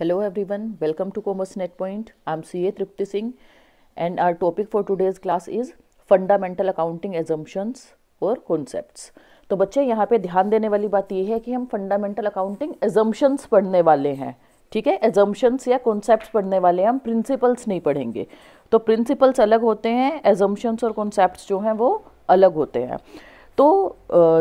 Hello to everyone, net point I am C A Tripti Singh and our topic for today's class is fundamental accounting assumptions और concept तो बच्चे यहाँ पे ध्यान देने वाली बात यह है कि हम फंडामेंटल अकाउंटिंग एजम्पन्स पढ़ने वाले हैं ठीक है एजम्पन्स या कॉन्सेप्ट्स पढ़ने वाले हैं हम प्रिंसिपल्स नहीं पढ़ेंगे तो प्रिंसिपल्स अलग होते हैं एजम्पन्स और कॉन्सेप्ट्स जो हैं वो अलग होते हैं तो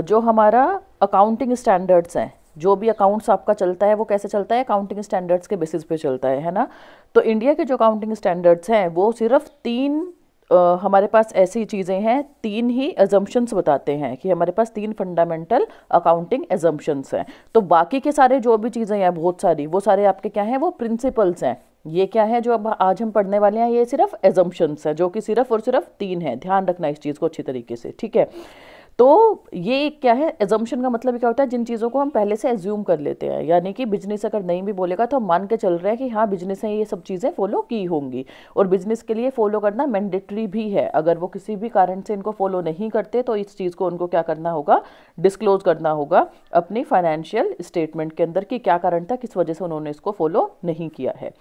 जो हमारा अकाउंटिंग स्टैंडर्ड्स हैं जो भी अकाउंट्स आपका चलता है वो कैसे चलता है अकाउंटिंग स्टैंडर्ड्स के बेसिस पे चलता है है ना तो इंडिया के जो अकाउंटिंग स्टैंडर्ड्स हैं वो सिर्फ तीन आ, हमारे पास ऐसी चीज़ें हैं तीन ही एजम्पन्स बताते हैं कि हमारे पास तीन फंडामेंटल अकाउंटिंग एजम्पन्स हैं तो बाकी के सारे जो भी चीज़ें हैं बहुत सारी वो सारे आपके क्या हैं वो प्रिंसिपल्स हैं ये क्या है जो अब आज हम पढ़ने वाले हैं ये सिर्फ एजम्पन्स हैं जो कि सिर्फ और सिर्फ तीन है ध्यान रखना इस चीज़ को अच्छी तरीके से ठीक है तो ये क्या है एजम्पन का मतलब क्या होता है जिन चीज़ों को हम पहले से एज्यूम कर लेते हैं यानी कि बिजनेस अगर नहीं भी बोलेगा तो हम मान के चल रहे हैं कि हाँ बिजनेस है ये सब चीज़ें फॉलो की होंगी और बिजनेस के लिए फॉलो करना मैंडेटरी भी है अगर वो किसी भी कारण से इनको फॉलो नहीं करते तो इस चीज़ को उनको क्या करना होगा डिस्क्लोज करना होगा अपनी फाइनेंशियल स्टेटमेंट के अंदर कि क्या कारण था किस वजह से उन्होंने इसको फॉलो नहीं किया है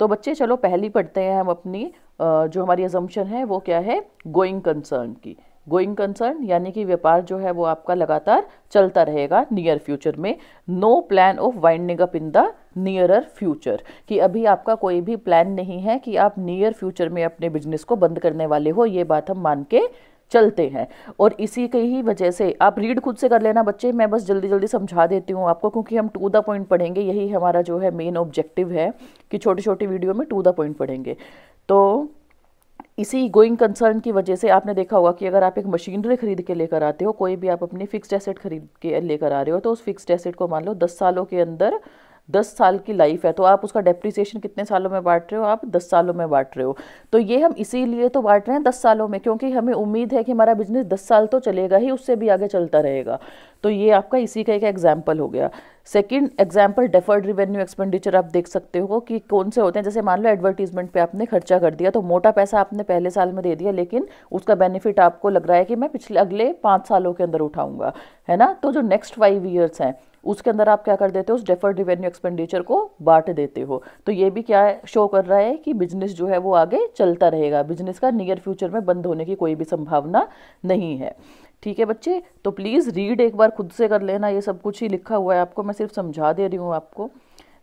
तो बच्चे चलो पहली पढ़ते हैं हम अपनी जो हमारी एजम्पन है वो क्या है गोइंग कंसर्न की गोइंग कंसर्न यानी कि व्यापार जो है वो आपका लगातार चलता रहेगा नियर फ्यूचर में no plan of winding up in the nearer future कि अभी आपका कोई भी प्लान नहीं है कि आप नियर फ्यूचर में अपने बिजनेस को बंद करने वाले हो ये बात हम मान के चलते हैं और इसी के ही वजह से आप रीड खुद से कर लेना बच्चे मैं बस जल्दी जल्दी समझा देती हूँ आपको क्योंकि हम टू द पॉइंट पढ़ेंगे यही हमारा जो है मेन ऑब्जेक्टिव है कि छोटी छोटी वीडियो में टू द पॉइंट पढ़ेंगे तो इसी गोइंग कंसर्न की वजह से आपने देखा होगा कि अगर आप एक मशीनरी खरीद के लेकर आते हो कोई भी आप अपनी फिक्स्ड एसेट खरीद के लेकर आ रहे हो तो उस फिक्स्ड एसेट को मान लो दस सालों के अंदर दस साल की लाइफ है तो आप उसका डेप्रिसिएशन कितने सालों में बांट रहे हो आप दस सालों में बांट रहे हो तो ये हम इसीलिए तो बांट रहे हैं दस सालों में क्योंकि हमें उम्मीद है कि हमारा बिजनेस दस साल तो चलेगा ही उससे भी आगे चलता रहेगा तो ये आपका इसी का एक एग्जाम्पल हो गया second example deferred revenue expenditure आप देख सकते हो कि कौन से होते हैं जैसे मान लो एडवर्टीजमेंट पे आपने खर्चा कर दिया तो मोटा पैसा आपने पहले साल में दे दिया लेकिन उसका बेनिफिट आपको लग रहा है कि मैं पिछले अगले पाँच सालों के अंदर उठाऊंगा है ना तो जो नेक्स्ट फाइव ईयर्स हैं उसके अंदर आप क्या कर देते हो उस डेफर्ड रिवेन्यू एक्सपेंडिचर को बांट देते हो तो ये भी क्या है शो कर रहा है कि बिजनेस जो है वो आगे चलता रहेगा बिजनेस का नियर फ्यूचर में बंद होने की कोई भी संभावना नहीं है ठीक है बच्चे तो प्लीज़ रीड एक बार खुद से कर लेना ये सब कुछ ही लिखा हुआ है आपको मैं सिर्फ समझा दे रही हूँ आपको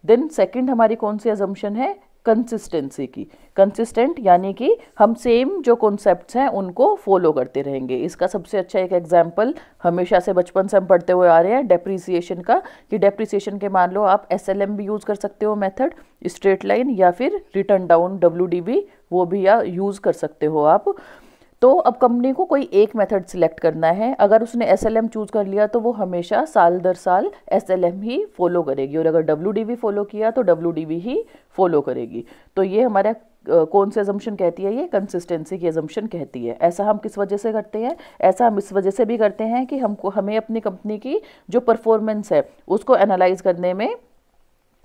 देन सेकंड हमारी कौन सी एजम्पन है कंसिस्टेंसी की कंसिस्टेंट यानी कि हम सेम जो कॉन्सेप्ट्स हैं उनको फॉलो करते रहेंगे इसका सबसे अच्छा एक एग्जाम्पल हमेशा से बचपन से हम पढ़ते हुए आ रहे हैं डेप्रिसिएशन का कि डेप्रिसिएशन के मान लो आप एस एल एम भी यूज़ कर सकते हो मेथड स्ट्रेट लाइन या फिर रिटर्न डाउन डब्ल्यू डी भी वो भी या यूज़ कर सकते हो आप तो अब कंपनी को कोई एक मेथड सिलेक्ट करना है अगर उसने एस एल एम चूज़ कर लिया तो वो हमेशा साल दर साल एस एल एम ही फॉलो करेगी और अगर डब्ल्यू डी वी फॉलो किया तो डब्ल्यू डी वी ही फॉलो करेगी तो ये हमारा कौन से एजम्पन कहती है ये कंसिस्टेंसी की एजम्पन कहती है ऐसा हम किस वजह से करते हैं ऐसा हम इस वजह से भी करते हैं कि हमको हमें अपनी कंपनी की जो परफॉर्मेंस है उसको एनालाइज करने में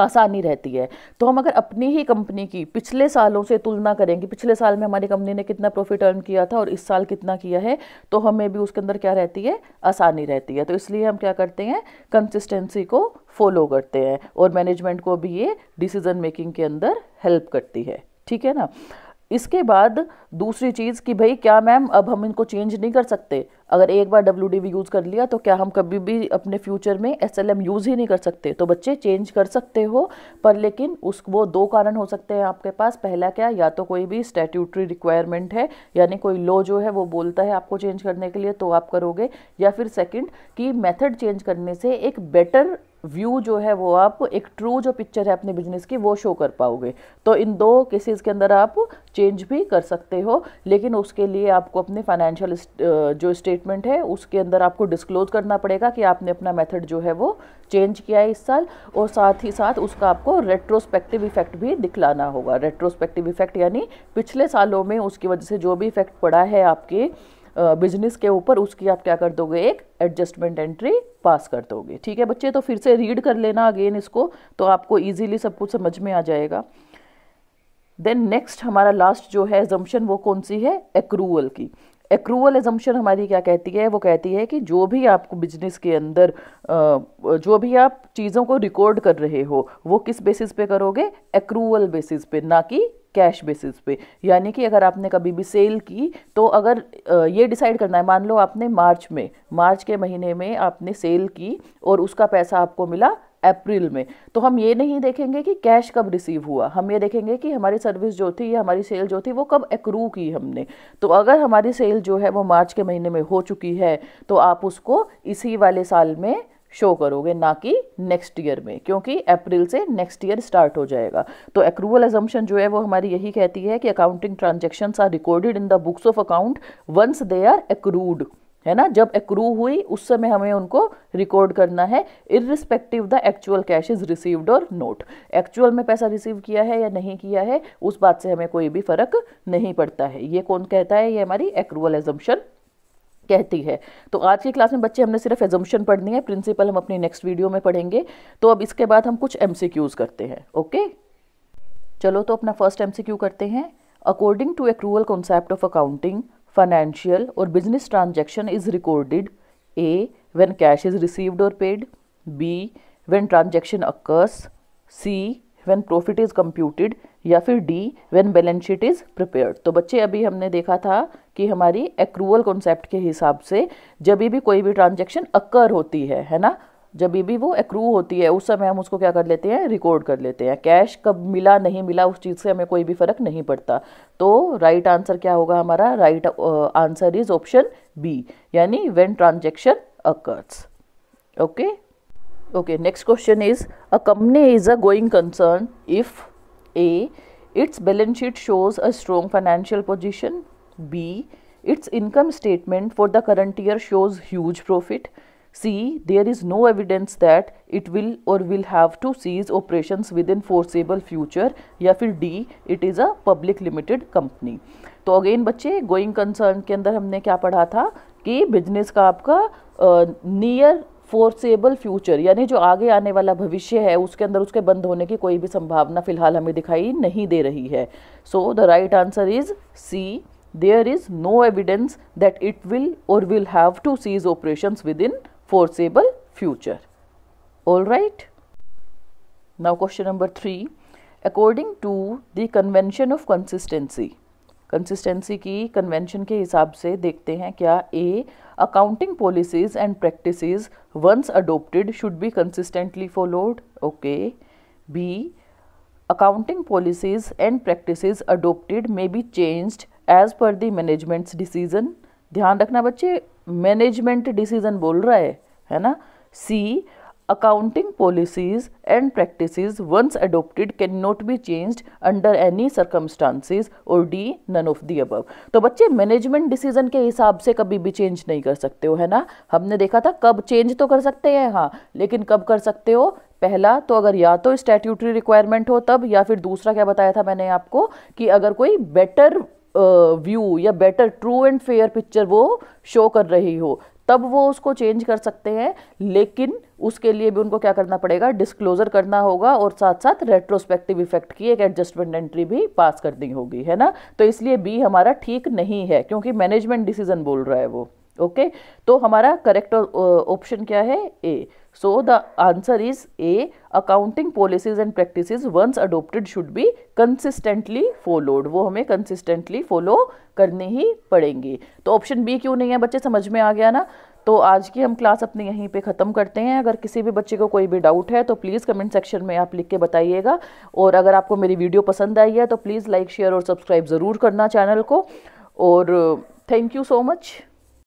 आसानी रहती है तो हम अगर अपनी ही कंपनी की पिछले सालों से तुलना करेंगे पिछले साल में हमारी कंपनी ने कितना प्रॉफिट अर्न किया था और इस साल कितना किया है तो हमें भी उसके अंदर क्या रहती है आसानी रहती है तो इसलिए हम क्या करते हैं कंसिस्टेंसी को फॉलो करते हैं और मैनेजमेंट को भी ये डिसीजन मेकिंग के अंदर हेल्प करती है ठीक है ना इसके बाद दूसरी चीज़ कि भाई क्या मैम अब हम इनको चेंज नहीं कर सकते अगर एक बार डब्ल्यू डी वी यूज़ कर लिया तो क्या हम कभी भी अपने फ्यूचर में एस एल एम यूज़ ही नहीं कर सकते तो बच्चे चेंज कर सकते हो पर लेकिन उस वो दो कारण हो सकते हैं आपके पास पहला क्या या तो कोई भी स्टैट्यूटरी रिक्वायरमेंट है यानी कोई लॉ जो है वो बोलता है आपको चेंज करने के लिए तो आप करोगे या फिर सेकेंड कि मैथड चेंज करने से एक बेटर व्यू जो है वो आप एक ट्रू जो पिक्चर है अपने बिजनेस की वो शो कर पाओगे तो इन दो केसेस के अंदर आप चेंज भी कर सकते हो लेकिन उसके लिए आपको अपने फाइनेंशियल जो स्टेटमेंट है उसके अंदर आपको डिस्क्लोज करना पड़ेगा कि आपने अपना मेथड जो है वो चेंज किया है इस साल और साथ ही साथ उसका आपको रेट्रोस्पेक्टिव इफेक्ट भी दिखलाना होगा रेट्रोस्पेक्टिव इफेक्ट यानी पिछले सालों में उसकी वजह से जो भी इफेक्ट पड़ा है आपके बिजनेस के ऊपर उसकी आप क्या कर दोगे एक एडजस्टमेंट एंट्री पास कर दोगे ठीक है बच्चे तो फिर से रीड कर लेना अगेन इसको तो आपको इजीली सब कुछ समझ में आ जाएगा देन नेक्स्ट हमारा लास्ट जो है एजम्पन वो कौन सी है एक्रूवल की एक्रूवल एजम्पन हमारी क्या कहती है वो कहती है कि जो भी आपको बिजनेस के अंदर जो भी आप चीज़ों को रिकॉर्ड कर रहे हो वो किस बेसिस पे करोगे एक्रूवल बेसिस पे ना कि कैश बेसिस पे यानी कि अगर आपने कभी भी सेल की तो अगर ये डिसाइड करना है मान लो आपने मार्च में मार्च के महीने में आपने सेल की और उसका पैसा आपको मिला अप्रैल में तो हम ये नहीं देखेंगे कि कैश कब रिसीव हुआ हम ये देखेंगे कि हमारी सर्विस जो थी या हमारी सेल जो थी वो कब एक्रू की हमने तो अगर हमारी सेल जो है वो मार्च के महीने में हो चुकी है तो आप उसको इसी वाले साल में शो करोगे ना कि नेक्स्ट ईयर में क्योंकि अप्रैल से नेक्स्ट ईयर स्टार्ट हो जाएगा तो अक्रूवल एजम्पन जो है वो हमारी यही कहती है कि accounting transactions are recorded in the books of account once they are accrued है ना जब एक्रूव हुई उस समय हमें उनको रिकॉर्ड करना है irrespective the actual cash is received और नोट एक्चुअल में पैसा रिसीव किया है या नहीं किया है उस बात से हमें कोई भी फर्क नहीं पड़ता है ये कौन कहता है ये हमारी एक्रूवल एजम्पन कहती है तो आज की क्लास में बच्चे हमने सिर्फ एजम्पन पढ़नी है प्रिंसिपल हम अपनी नेक्स्ट वीडियो में पढ़ेंगे तो अब इसके बाद हम कुछ एम करते हैं ओके चलो तो अपना फर्स्ट एम करते हैं according to accrual concept of accounting financial और business transaction is recorded A when cash is received और paid B when transaction occurs C when profit is computed या फिर D when balance sheet is prepared तो बच्चे अभी हमने देखा था कि हमारी एक्रूवल कॉन्सेप्ट के हिसाब से जब भी कोई भी ट्रांजेक्शन अक्कर होती है है ना जब भी वो एक्रू होती है उस समय हम उसको क्या कर लेते हैं रिकॉर्ड कर लेते हैं कैश कब मिला नहीं मिला उस चीज़ से हमें कोई भी फ़र्क नहीं पड़ता तो राइट right आंसर क्या होगा हमारा right answer is option B यानी when transaction occurs okay okay? Okay next question is a company is a going concern if A its balance sheet shows a strong financial position B its income statement for the current year shows huge profit C there is no evidence that it will और will have to cease operation within foreseeable future या फिर D it is a public limited company तो again बच्चे going concern के अंदर हमने क्या पढ़ा था कि बिजनेस का आपका नियर फोर्सेबल फ्यूचर यानी जो आगे आने वाला भविष्य है उसके अंदर उसके बंद होने की कोई भी संभावना फिलहाल हमें दिखाई नहीं दे रही है so the right answer is C there is no evidence that it will और will have to cease operation within foreseeable future all right now question number three according to the convention of consistency consistency की convention के हिसाब से देखते हैं क्या A accounting policies and practices once adopted should be consistently followed okay B accounting policies and practices adopted may be changed as per the management's decision ध्यान रखना बच्चे मैनेजमेंट डिसीजन बोल रहा है है ना सी accounting policies and practices once adopted cannot be changed under any circumstances or d none of the above तो बच्चे मैनेजमेंट डिसीजन के हिसाब से कभी भी चेंज नहीं कर सकते हो है ना हमने देखा था कब चेंज तो कर सकते हैं हाँ लेकिन कब कर सकते हो पहला तो अगर या तो स्टैट्यूटरी रिक्वायरमेंट हो तब या फिर दूसरा क्या बताया था मैंने आपको कि अगर कोई बेटर व्यू uh, या better true and fair picture वो शो कर रही हो तब वो उसको चेंज कर सकते हैं लेकिन उसके लिए भी उनको क्या करना पड़ेगा डिस्क्लोजर करना होगा और साथ साथ रेट्रोस्पेक्टिव इफेक्ट की एक एडजस्टमेंट एंट्री भी पास करनी होगी है ना तो इसलिए बी हमारा ठीक नहीं है क्योंकि मैनेजमेंट डिसीजन बोल रहा है वो ओके तो हमारा करेक्ट ऑप्शन क्या है A so the answer is A accounting policies and practices once adopted should be consistently followed वो हमें कंसिस्टेंटली फॉलो करने ही पड़ेंगे तो ऑप्शन बी क्यों नहीं है बच्चे समझ में आ गया ना तो आज की हम क्लास अपने यहीं पे ख़त्म करते हैं अगर किसी भी बच्चे को कोई भी डाउट है तो प्लीज़ कमेंट सेक्शन में आप लिख के बताइएगा और अगर आपको मेरी वीडियो पसंद आई है तो प्लीज़ लाइक शेयर और सब्सक्राइब ज़रूर करना चैनल को और थैंक यू सो मच